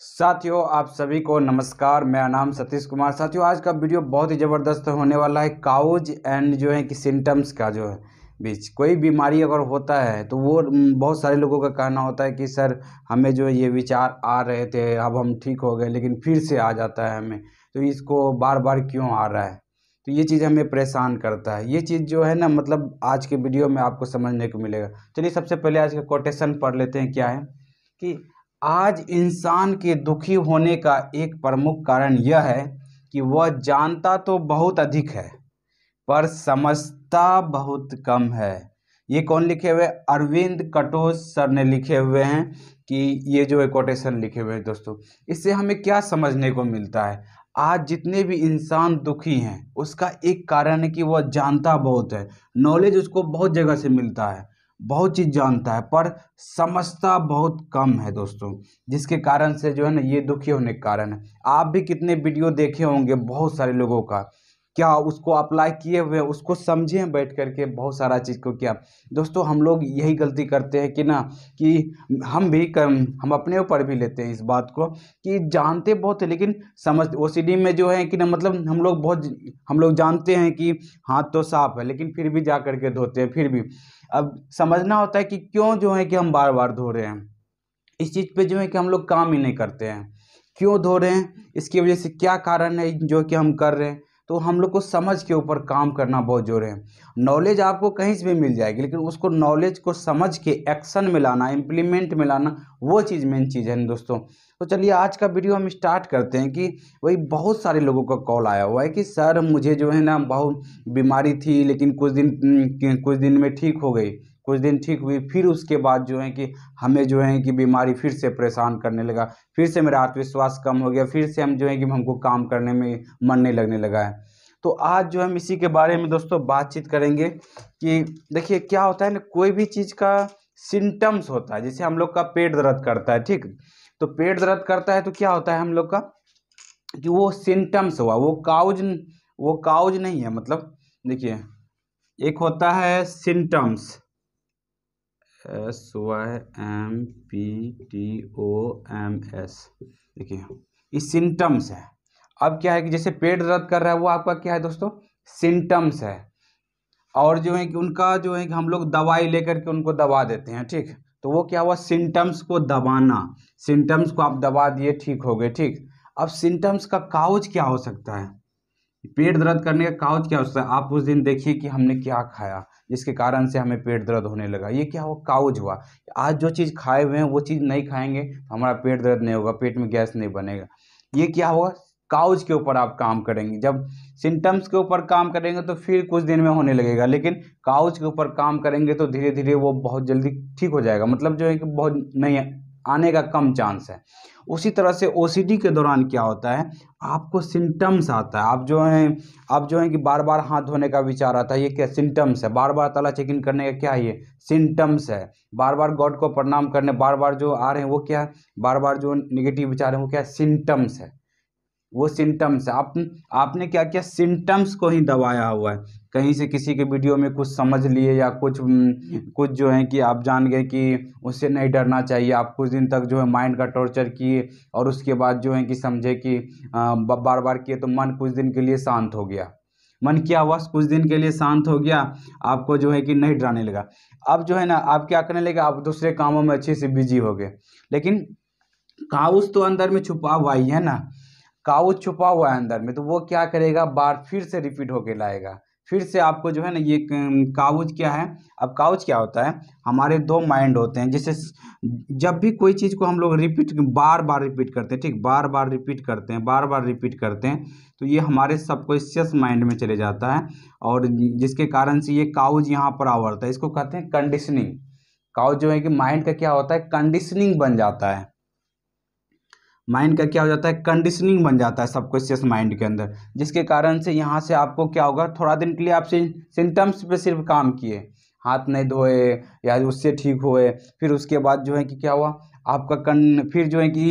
साथियों आप सभी को नमस्कार मेरा नाम सतीश कुमार साथियों आज का वीडियो बहुत ही ज़बरदस्त होने वाला है काउज एंड जो है कि सिम्टम्स का जो है बीच कोई बीमारी अगर होता है तो वो बहुत सारे लोगों का कहना होता है कि सर हमें जो ये विचार आ रहे थे अब हम ठीक हो गए लेकिन फिर से आ जाता है हमें तो इसको बार बार क्यों आ रहा है तो ये चीज़ हमें परेशान करता है ये चीज़ जो है ना मतलब आज के वीडियो में आपको समझने को मिलेगा चलिए सबसे पहले आज का कोटेशन पढ़ लेते हैं क्या है कि आज इंसान के दुखी होने का एक प्रमुख कारण यह है कि वह जानता तो बहुत अधिक है पर समझता बहुत कम है ये कौन लिखे हुए अरविंद कटोस सर ने लिखे हुए हैं कि ये जो कोटेशन लिखे हुए हैं दोस्तों इससे हमें क्या समझने को मिलता है आज जितने भी इंसान दुखी हैं उसका एक कारण है कि वह जानता बहुत है नॉलेज उसको बहुत जगह से मिलता है बहुत चीज़ जानता है पर समझता बहुत कम है दोस्तों जिसके कारण से जो है ना ये दुखी होने के कारण है आप भी कितने वीडियो देखे होंगे बहुत सारे लोगों का क्या उसको अप्लाई किए हुए उसको समझें बैठ कर के बहुत सारा चीज़ को किया दोस्तों हम लोग यही गलती करते हैं कि ना कि हम भी कर, हम अपने ऊपर भी लेते हैं इस बात को कि जानते बहुत है लेकिन समझ ओ में जो है कि ना मतलब हम लोग बहुत हम लोग जानते हैं कि हाथ तो साफ है लेकिन फिर भी जा करके धोते हैं फिर भी अब समझना होता है कि क्यों जो है कि हम बार बार धो रहे हैं इस चीज़ पे जो है कि हम लोग काम ही नहीं करते हैं क्यों धो रहे हैं इसकी वजह से क्या कारण है जो कि हम कर रहे हैं तो हम लोग को समझ के ऊपर काम करना बहुत जोर है नॉलेज आपको कहीं से भी मिल जाएगी लेकिन उसको नॉलेज को समझ के एक्शन में लाना इम्प्लीमेंट में लाना वो चीज़ मेन चीज़ है दोस्तों तो चलिए आज का वीडियो हम स्टार्ट करते हैं कि वही बहुत सारे लोगों का कॉल आया हुआ है कि सर मुझे जो है ना बहुत बीमारी थी लेकिन कुछ दिन कुछ दिन में ठीक हो गई कुछ दिन ठीक हुई फिर उसके बाद जो है कि हमें जो है कि बीमारी फिर से परेशान करने लगा फिर से मेरा आत्मविश्वास कम हो गया फिर से हम जो है कि हमको काम करने में मन नहीं लगने लगा है तो आज जो हम इसी के बारे में दोस्तों बातचीत करेंगे कि देखिए क्या होता है ना कोई भी चीज़ का सिम्टम्स होता है जैसे हम लोग का पेट दर्द करता है ठीक तो पेट दर्द करता है तो क्या होता है हम लोग का कि वो सिम्टम्स हुआ वो काउज वो काउज नहीं है मतलब देखिए एक होता है symptoms S Y M P T O M S देखिए ये सिम्टम्स है अब क्या है कि जैसे पेट दर्द कर रहा है वो आपका क्या है दोस्तों सिम्टम्स है और जो है कि उनका जो है कि हम लोग दवाई लेकर के उनको दबा देते हैं ठीक तो वो क्या हुआ सिम्टम्स को दबाना सिम्टम्स को आप दबा दिए ठीक हो गए ठीक अब सिम्टम्स का काउज क्या हो सकता है पेट दर्द करने का काउज क्या होता है आप उस दिन देखिए कि हमने क्या खाया जिसके कारण से हमें पेट दर्द होने लगा ये क्या हुआ काउज हुआ आज जो चीज़ खाए हुए हैं वो चीज़ नहीं खाएंगे तो हमारा पेट दर्द नहीं होगा पेट में गैस नहीं बनेगा ये क्या होगा काउज के ऊपर आप काम करेंगे जब सिम्टम्स के ऊपर काम करेंगे तो फिर कुछ दिन में होने लगेगा लेकिन काउज के ऊपर काम करेंगे तो धीरे धीरे वो बहुत जल्दी ठीक हो जाएगा मतलब जो है कि बहुत नहीं आने का कम चांस है उसी तरह से ओ के दौरान क्या होता है आपको सिम्टम्स आता है आप जो हैं आप जो हैं कि बार बार हाथ धोने का विचार आता है ये क्या सिम्टम्स है बार बार ताला चेक इन करने का क्या है ये सिम्टम्स है बार बार गॉड को प्रणाम करने बार बार जो आ रहे हैं वो क्या है बार बार जो निगेटिव विचार हैं वो क्या सिम्टम्स है वो सिम्टम्स आप आपने क्या किया सिम्टम्स को ही दबाया हुआ है कहीं से किसी के वीडियो में कुछ समझ लिए या कुछ कुछ जो है कि आप जान गए कि उससे नहीं डरना चाहिए आप कुछ दिन तक जो है माइंड का टॉर्चर किए और उसके बाद जो है कि समझे कि बार बार किए तो मन कुछ दिन के लिए शांत हो गया मन किया हुआ कुछ दिन के लिए शांत हो गया आपको जो है कि नहीं डराने लगा अब जो है ना आप क्या करने लगे आप दूसरे कामों में अच्छे से बिजी हो गए लेकिन काउस तो अंदर में छुपा हुआ ही है ना काऊ छुपा हुआ है अंदर में तो वो क्या करेगा बार फिर से रिपीट होके लाएगा फिर से आपको जो है ना ये काउज क्या है अब काउज क्या होता है हमारे दो माइंड होते हैं जैसे जब भी कोई चीज़ को हम लोग रिपीट बार बार रिपीट करते हैं ठीक बार बार रिपीट करते हैं बार बार रिपीट करते हैं तो ये हमारे सबकॉन्शियस माइंड में चले जाता है और जिसके कारण से ये काउज यहाँ पर आवरता है इसको कहते हैं कंडीशनिंग काउज जो है कि माइंड का क्या होता है कंडीशनिंग बन जाता है माइंड का क्या हो जाता है कंडीशनिंग बन जाता है सबकॉन्शियस माइंड के अंदर जिसके कारण से यहाँ से आपको क्या होगा थोड़ा दिन के लिए आप सिम्टम्स पे सिर्फ काम किए हाथ नहीं धोए या उससे ठीक हुए फिर उसके बाद जो है कि क्या हुआ आपका कन फिर जो है कि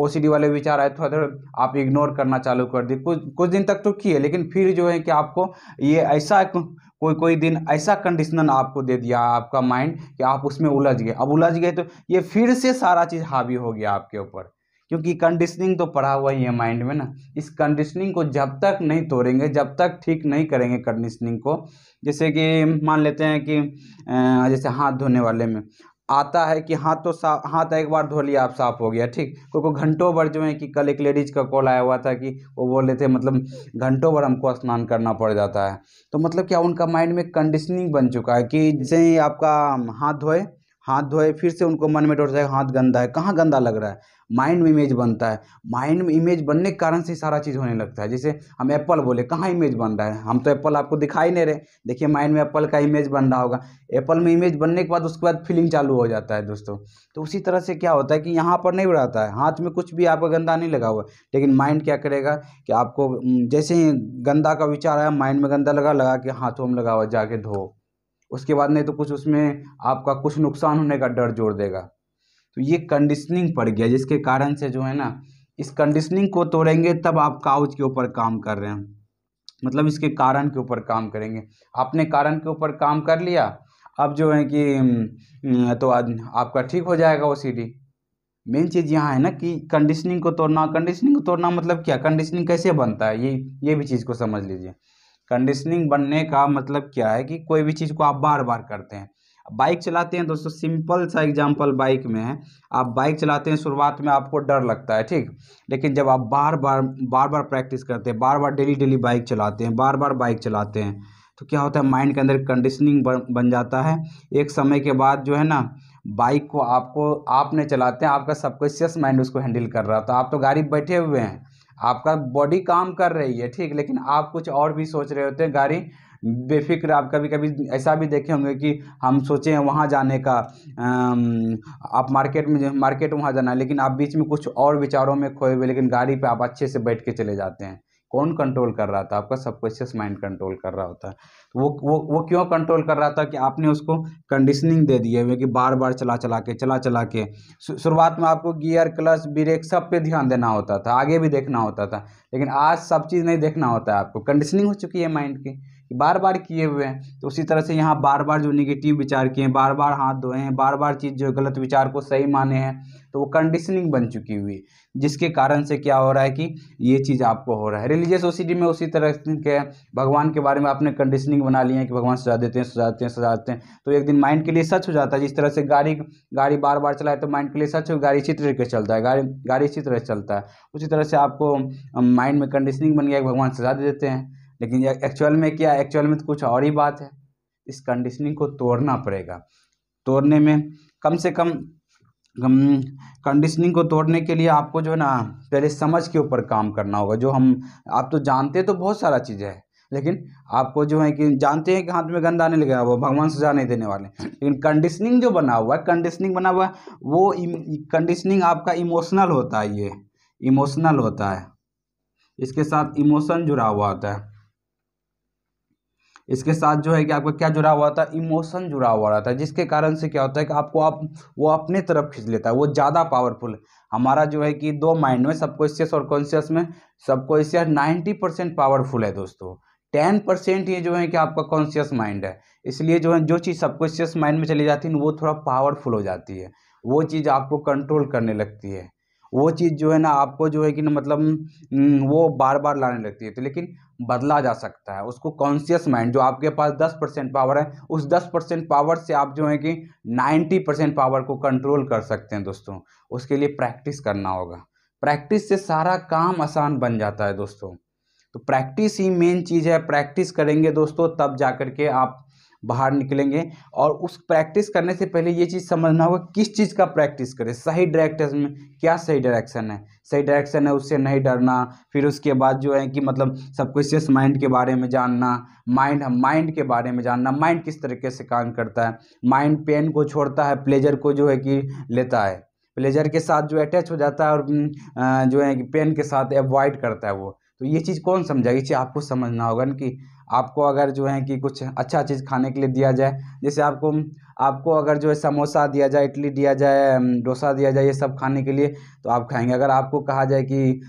ओ वाले विचार आए थोड़ा थोड़ा आप इग्नोर करना चालू कर दिए कुछ कुछ दिन तक तो किए लेकिन फिर जो है कि आपको ये ऐसा कोई कोई दिन ऐसा कंडीशनर आपको दे दिया आपका माइंड कि आप उसमें उलझ गए अब उलझ गए तो ये फिर से सारा चीज़ हावी हो गया आपके ऊपर क्योंकि कंडीशनिंग तो पड़ा हुआ ही है माइंड में ना इस कंडीशनिंग को जब तक नहीं तोड़ेंगे जब तक ठीक नहीं करेंगे कंडीशनिंग को जैसे कि मान लेते हैं कि जैसे हाथ धोने वाले में आता है कि हाथ तो साफ हाथ एक बार धो लिया आप साफ हो गया ठीक क्योंकि घंटों भर जो है कि कल एक लेडीज का कॉल आया हुआ था कि वो बोल रहे थे मतलब घंटों भर हमको स्नान करना पड़ जाता है तो मतलब क्या उनका माइंड में कंडीशनिंग बन चुका है कि जैसे आपका हाथ धोए हाथ धोए फिर से उनको मन में डर जाएगा हाथ गंदा है कहाँ गंदा लग रहा है माइंड में इमेज बनता है माइंड में इमेज बनने के कारण से सारा चीज़ होने लगता है जैसे हम एप्पल बोले कहाँ इमेज बन रहा है हम तो एप्पल आपको दिखाई नहीं रहे देखिए माइंड में एप्पल का इमेज बन रहा होगा एप्पल में इमेज बनने के बाद उसके बाद फीलिंग चालू हो जाता है दोस्तों तो उसी तरह से क्या होता है कि यहाँ पर नहीं उड़ाता है हाथ में कुछ भी आपका गंदा नहीं लगा हुआ लेकिन माइंड क्या करेगा कि आपको जैसे ही गंदा का विचार आया माइंड में गंदा लगा लगा के हाथों में लगा हुआ जाके धो उसके बाद नहीं तो कुछ उसमें आपका कुछ नुकसान होने का डर जोड़ देगा तो ये कंडीशनिंग पड़ गया जिसके कारण से जो है ना इस कंडीशनिंग को तोड़ेंगे तब आप काउच के ऊपर काम कर रहे हैं मतलब इसके कारण के ऊपर काम करेंगे आपने कारण के ऊपर काम कर लिया अब जो है कि तो आपका ठीक हो जाएगा वो सीढ़ी मेन चीज़ यहाँ है ना कि कंडीशनिंग को तोड़ना कंडीशनिंग को तोड़ना मतलब क्या कंडीशनिंग कैसे बनता है ये ये भी चीज़ को समझ लीजिए कंडीशनिंग बनने का मतलब क्या है कि कोई भी चीज़ को आप बार बार करते हैं बाइक चलाते हैं दोस्तों सिंपल सा एग्जांपल बाइक में है आप बाइक चलाते हैं शुरुआत में आपको डर लगता है ठीक लेकिन जब आप बार बार बार बार प्रैक्टिस करते हैं बार बार डेली डेली बाइक चलाते हैं बार बार बाइक चलाते हैं तो क्या होता है माइंड के अंदर कंडीशनिंग बन बन जाता है एक समय के बाद जो है ना बाइक को आपको आपने चलाते हैं आपका सबकॉन्शियस माइंड उसको हैंडल कर रहा था तो आप तो गाड़ी बैठे हुए हैं आपका बॉडी काम कर रही है ठीक लेकिन आप कुछ और भी सोच रहे होते हैं गाड़ी बेफिक्र आप कभी कभी ऐसा भी देखे होंगे कि हम सोचे हैं वहाँ जाने का आप मार्केट में मार्केट वहाँ जाना है लेकिन आप बीच में कुछ और विचारों में खोए हुए लेकिन गाड़ी पे आप अच्छे से बैठ के चले जाते हैं कौन कंट्रोल कर रहा था आपका सबकॉन्शियस माइंड कंट्रोल कर रहा होता है तो वो वो वो क्यों कंट्रोल कर रहा था कि आपने उसको कंडीशनिंग दे दी है कि बार बार चला चला के चला चला के शुरुआत में आपको गियर क्लच ब्रेक सब पे ध्यान देना होता था आगे भी देखना होता था लेकिन आज सब चीज़ नहीं देखना होता है आपको कंडीशनिंग हो चुकी है माइंड की बार बार किए हुए हैं तो उसी तरह से यहाँ बार बार जो निगेटिव विचार किए हैं बार बार हाथ धोए हैं बार बार चीज़ जो गलत विचार को सही माने हैं तो वो कंडीशनिंग बन चुकी हुई है जिसके कारण से क्या हो रहा है कि ये चीज़ आपको हो रहा है रिलीजियस ओसीडी में उसी तरह के भगवान के बारे में आपने कंडीशनिंग बना ली है कि भगवान सजा देते हैं सजा देते हैं सजा देते हैं तो एक दिन माइंड के लिए सच हो जाता है जिस तरह से गाड़ी गाड़ी बार बार चलाए तो माइंड के लिए सच हो गाड़ी इसी तरह चलता है गाड़ी गाड़ी इसी तरह चलता है उसी तरह से आपको माइंड में कंडीशनिंग बन गया कि भगवान सजा देते हैं लेकिन ये एक्चुअल में क्या एक्चुअल में तो कुछ और ही बात है इस कंडीशनिंग को तोड़ना पड़ेगा तोड़ने में कम से कम कंडीशनिंग को तोड़ने के लिए आपको जो है ना पहले समझ के ऊपर काम करना होगा जो हम आप तो जानते तो बहुत सारा चीज़ है लेकिन आपको जो है कि जानते हैं कि हाथ में गंदा नहीं लगेगा वो भगवान सजा नहीं देने वाले लेकिन कंडीशनिंग जो बना हुआ है कंडीशनिंग बना हुआ है वो कंडीशनिंग आपका इमोशनल होता है ये इमोशनल होता है इसके साथ इमोशन जुड़ा हुआ होता है इसके साथ जो है कि आपका क्या जुड़ा हुआ था इमोशन जुड़ा हुआ रहता है जिसके कारण से क्या होता है कि आपको आप वो अपने तरफ खींच लेता है वो ज़्यादा पावरफुल हमारा जो है कि दो माइंड में इसियस और कॉन्शियस में सबकॉन्शियस नाइन्टी परसेंट पावरफुल है दोस्तों टेन परसेंट ये जो है कि आपका कॉन्शियस माइंड है इसलिए जो है जो चीज़ सबकॉन्शियस माइंड में चली जाती है वो थोड़ा पावरफुल हो जाती है वो चीज़ आपको कंट्रोल करने लगती है वो चीज़ जो है ना आपको जो है कि ना मतलब वो बार बार लाने लगती है तो लेकिन बदला जा सकता है उसको कॉन्शियस माइंड जो आपके पास दस परसेंट पावर है उस दस परसेंट पावर से आप जो है कि नाइन्टी परसेंट पावर को कंट्रोल कर सकते हैं दोस्तों उसके लिए प्रैक्टिस करना होगा प्रैक्टिस से सारा काम आसान बन जाता है दोस्तों तो प्रैक्टिस ही मेन चीज़ है प्रैक्टिस करेंगे दोस्तों तब जा कर के आप बाहर निकलेंगे और उस प्रैक्टिस करने से पहले ये चीज़ समझना होगा किस चीज़ का प्रैक्टिस करें सही डायरेक्टर में क्या सही डायरेक्शन है सही डायरेक्शन है उससे नहीं डरना फिर उसके बाद जो है कि मतलब सबकॉन्शियस माइंड के बारे में जानना माइंड माइंड के बारे में जानना माइंड किस तरीके से काम करता है माइंड पेन को छोड़ता है प्लेजर को जो है कि लेता है प्लेजर के साथ जो अटैच हो जाता है और जो है कि पेन के साथ अवॉइड करता है वो तो ये चीज़ कौन समझाएगी चीज़ आपको समझना होगा ना कि आपको अगर जो है कि कुछ अच्छा चीज़ खाने के लिए दिया जाए जैसे आपको आपको अगर जो है समोसा दिया जाए इडली दिया जाए डोसा दिया जाए ये सब खाने के लिए तो आप खाएंगे अगर आपको कहा जाए कि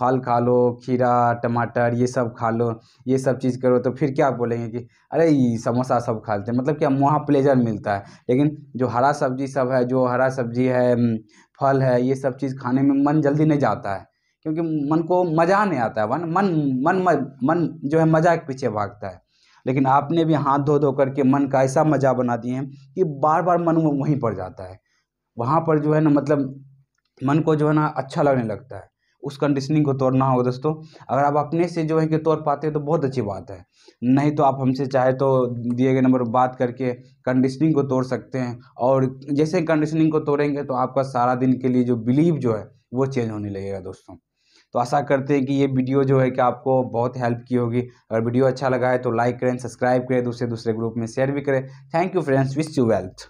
फल खा लो खीरा टमाटर ये सब खा लो ये सब चीज़ करो तो फिर क्या आप बोलेंगे कि अरे समोसा सब खा लेते हैं मतलब क्या वहाँ प्लेजर मिलता है लेकिन जो हरा सब्जी सब है जो हरा सब्जी है फल है ये सब चीज़ खाने में मन जल्दी नहीं जाता है क्योंकि मन को मज़ा नहीं आता है मन मन मन मन जो है मज़ा के पीछे भागता है लेकिन आपने भी हाथ धो धो करके मन का ऐसा मज़ा बना दिए हैं कि बार बार मन वहीं पर जाता है वहाँ पर जो है ना मतलब मन को जो है ना अच्छा लगने लगता है उस कंडीशनिंग को तोड़ना होगा दोस्तों अगर आप अपने से जो है कि तोड़ पाते हो तो बहुत अच्छी बात है नहीं तो आप हमसे चाहे तो दिए गए नंबर पर बात करके कंडीशनिंग को तोड़ सकते हैं और जैसे कंडीशनिंग को तोड़ेंगे तो आपका सारा दिन के लिए जो बिलीव जो है वो चेंज होने लगेगा दोस्तों तो आशा करते हैं कि ये वीडियो जो है कि आपको बहुत हेल्प की होगी अगर वीडियो अच्छा लगा है तो लाइक करें सब्सक्राइब करें दूसरे दूसरे ग्रुप में शेयर भी करें thank you friends wish you wealth